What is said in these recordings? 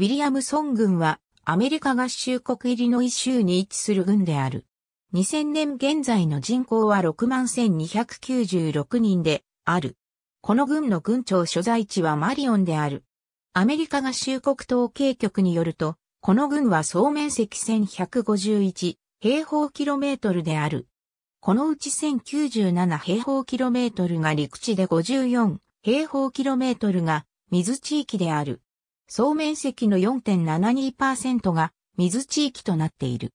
ウィリアムソン軍はアメリカ合衆国イリノイ州に位置する軍である。2000年現在の人口は61,296人である。この軍の軍庁所在地はマリオンである。アメリカ合衆国統計局によると、この軍は総面積1151平方キロメートルである。このうち1097平方キロメートルが陸地で54平方キロメートルが水地域である。総面積の4.72%が水地域となっている。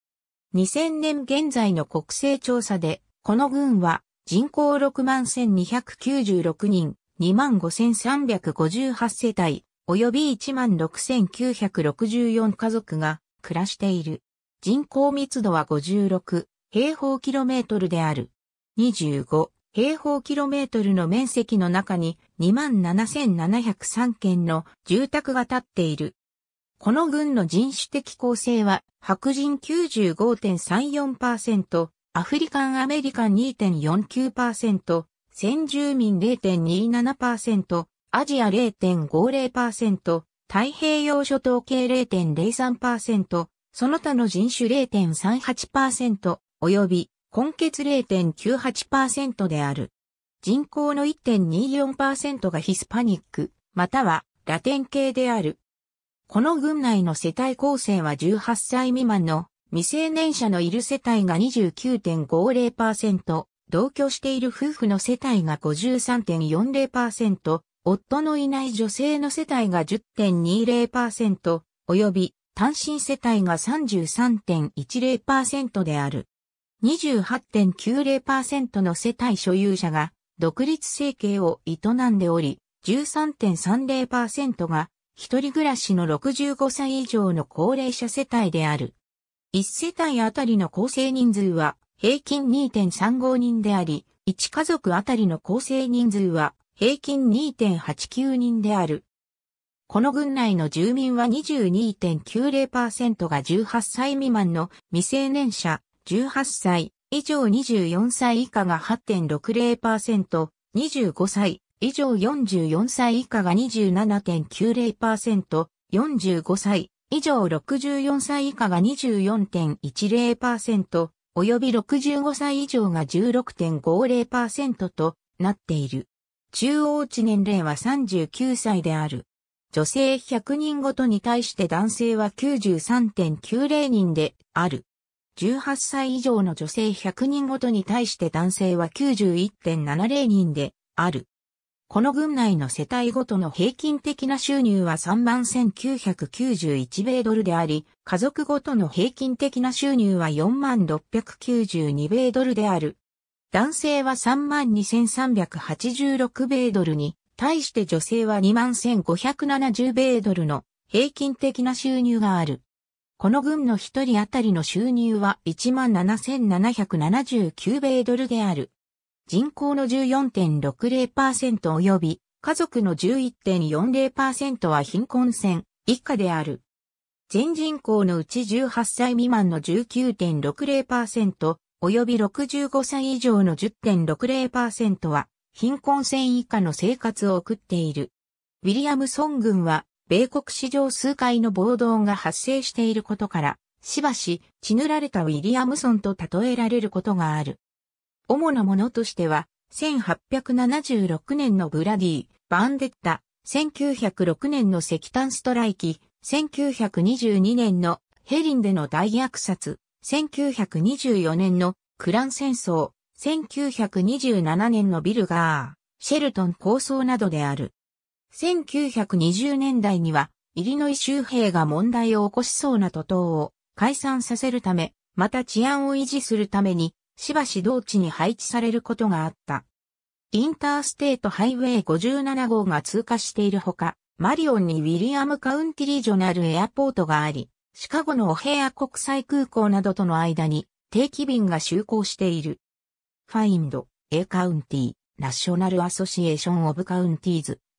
2000年現在の国勢調査で、この群は人口6万1296人、2万5358世帯、及び1万6964家族が暮らしている。人口密度は56平方キロメートルである。25平方キロメートルの面積の中に27,703軒の住宅が建っている。この軍の人種的構成は白人95.34%、アフリカンアメリカン2.49%、先住民0.27%、アジア0.50%、太平洋諸島系0.03%、その他の人種0.38%、及び根血0.98%である。人口の1.24%がヒスパニック、またはラテン系である。この群内の世帯構成は18歳未満の未成年者のいる世帯が29.50%、同居している夫婦の世帯が53.40%、夫のいない女性の世帯が10.20%、及び単身世帯が33.10%である。28.90%の世帯所有者が独立生計を営んでおり、13.30%が一人暮らしの65歳以上の高齢者世帯である。1世帯あたりの構成人数は平均2.35人であり、1家族あたりの構成人数は平均2.89人である。この群内の住民は22.90%が18歳未満の未成年者、18歳以上24歳以下が8.60%、25歳以上44歳以下が27.90%、45歳以上64歳以下が24.10%、および65歳以上が16.50%となっている。中央値年齢は39歳である。女性100人ごとに対して男性は93.90人である。18歳以上の女性100人ごとに対して男性は91.70人である。この軍内の世帯ごとの平均的な収入は31,991米ドルであり、家族ごとの平均的な収入は46,692米ドルである。男性は32,386米ドルに、対して女性は21,570米ドルの平均的な収入がある。この軍の一人当たりの収入は17,779米ドルである。人口の14.60%及び家族の11.40%は貧困線以下である。全人口のうち18歳未満の19.60%及び65歳以上の10.60%は貧困線以下の生活を送っている。ウィリアムソン軍は米国史上数回の暴動が発生していることから、しばし血塗られたウィリアムソンと例えられることがある。主なものとしては、1876年のブラディ、バンデッタ、1906年の石炭ストライキ、1922年のヘリンでの大虐殺、1924年のクラン戦争、1927年のビルガー、シェルトン構想などである。1920年代には、イリノイ州兵が問題を起こしそうな徒党を解散させるため、また治安を維持するために、しばし同地に配置されることがあった。インターステートハイウェイ57号が通過しているほか、マリオンにウィリアムカウンティリージョナルエアポートがあり、シカゴのオヘア国際空港などとの間に定期便が就航している。ファインド、A カウンティ、ナショナルアソシエーションオブカウンティーズ、